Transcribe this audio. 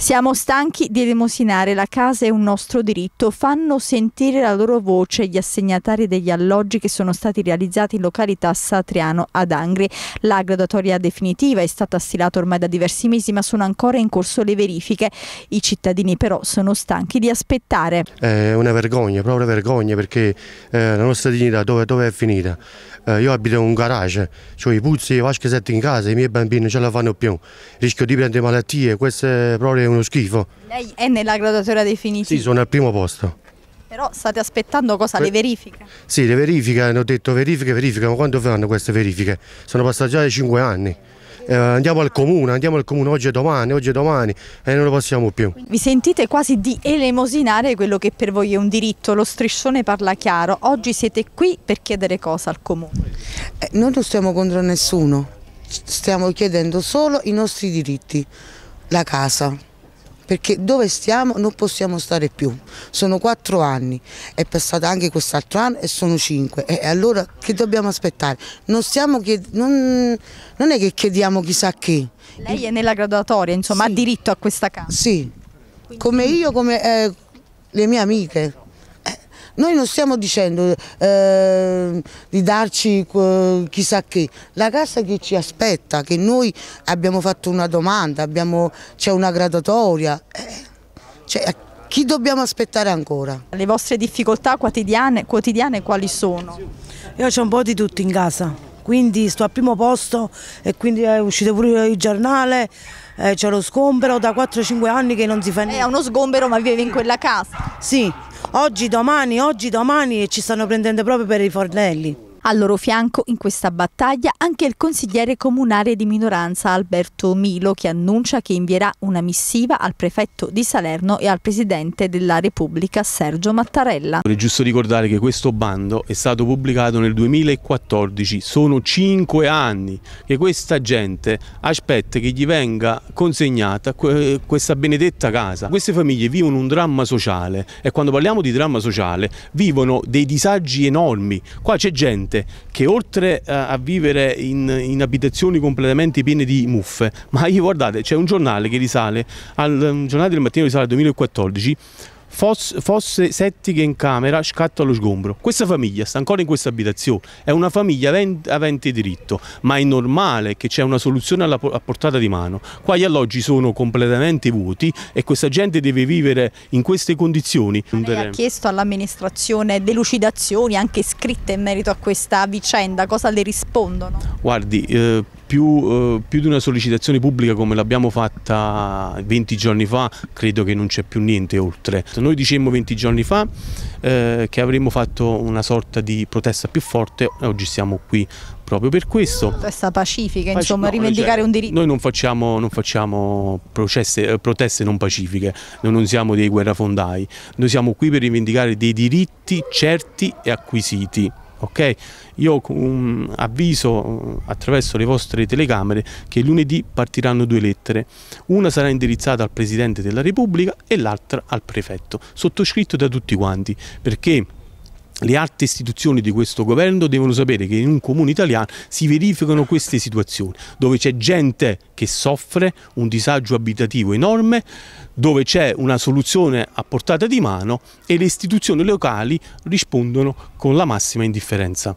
Siamo stanchi di elemosinare, la casa è un nostro diritto, fanno sentire la loro voce gli assegnatari degli alloggi che sono stati realizzati in località Satriano ad Angri. La graduatoria definitiva è stata stilata ormai da diversi mesi ma sono ancora in corso le verifiche. I cittadini però sono stanchi di aspettare. È una vergogna, proprio una vergogna perché eh, la nostra dignità dove, dove è finita? Eh, io abito in un garage, cioè i puzzi, i vaschi sette in casa, i miei bambini non ce la fanno più, rischio di prendere malattie, questo è proprio uno schifo. Lei è nella graduatoria definitiva? Sì, sono al primo posto. Però state aspettando cosa? Le verifiche? Sì, le verifiche, hanno detto verifiche, verifiche, ma quando fanno queste verifiche? Sono passati già 5 anni. Eh, andiamo al comune, andiamo al comune oggi e domani, oggi e domani e non lo possiamo più. Vi sentite quasi di elemosinare quello che per voi è un diritto, lo striscione parla chiaro, oggi siete qui per chiedere cosa al comune? Eh, noi non stiamo contro nessuno, stiamo chiedendo solo i nostri diritti, la casa, perché dove stiamo non possiamo stare più. Sono quattro anni, è passato anche quest'altro anno e sono cinque. E allora che dobbiamo aspettare? Non, stiamo non, non è che chiediamo chissà che. Lei è nella graduatoria, insomma, sì. ha diritto a questa casa? Sì, come io, come eh, le mie amiche. Noi non stiamo dicendo eh, di darci eh, chissà che, la casa che ci aspetta, che noi abbiamo fatto una domanda, c'è una graduatoria, eh, cioè, chi dobbiamo aspettare ancora? Le vostre difficoltà quotidiane, quotidiane quali sono? Io ho un po' di tutto in casa, quindi sto al primo posto e quindi eh, è uscito pure il giornale, eh, c'è lo sgombero da 4-5 anni che non si fa niente. È uno sgombero ma vive in quella casa? Sì, oggi, domani, oggi, domani e ci stanno prendendo proprio per i fornelli. Al loro fianco in questa battaglia anche il consigliere comunale di minoranza Alberto Milo che annuncia che invierà una missiva al prefetto di Salerno e al presidente della Repubblica Sergio Mattarella. È giusto ricordare che questo bando è stato pubblicato nel 2014, sono cinque anni che questa gente aspetta che gli venga consegnata questa benedetta casa. Queste famiglie vivono un dramma sociale e quando parliamo di dramma sociale vivono dei disagi enormi. Qua c'è gente gente che oltre eh, a, vivere in, in, abitazioni completamente piene di muffe, ma io guardate, c'è un giornale che risale, al giornale del mattino risale al 2014, fosse settiche in camera, scatto allo sgombro. Questa famiglia sta ancora in questa abitazione, è una famiglia avente diritto, ma è normale che c'è una soluzione alla, a portata di mano. Qua gli alloggi sono completamente vuoti e questa gente deve vivere in queste condizioni. Lei ha chiesto all'amministrazione delucidazioni anche scritte in merito a questa vicenda, cosa le rispondono? Guardi, eh, più, eh, più, di una sollecitazione pubblica come l'abbiamo fatta 20 giorni fa, credo che non c'è più niente oltre. Noi dicemmo 20 giorni fa eh, che avremmo fatto una sorta di protesta più forte e oggi siamo qui proprio per questo. Protesta pacifica, Paci insomma, no, rivendicare cioè, un diritto. Noi non facciamo, non facciamo processe, eh, proteste non pacifiche, noi non siamo dei guerrafondai, noi siamo qui per rivendicare dei diritti certi e acquisiti ok? Io um, avviso uh, attraverso le vostre telecamere che lunedì partiranno due lettere, una sarà indirizzata al Presidente della Repubblica e l'altra al Prefetto, sottoscritto da tutti quanti, perché le alte istituzioni di questo governo devono sapere che in un comune italiano si verificano queste situazioni, dove c'è gente che soffre un disagio abitativo enorme, dove c'è una soluzione a portata di mano e le istituzioni locali rispondono con la massima indifferenza.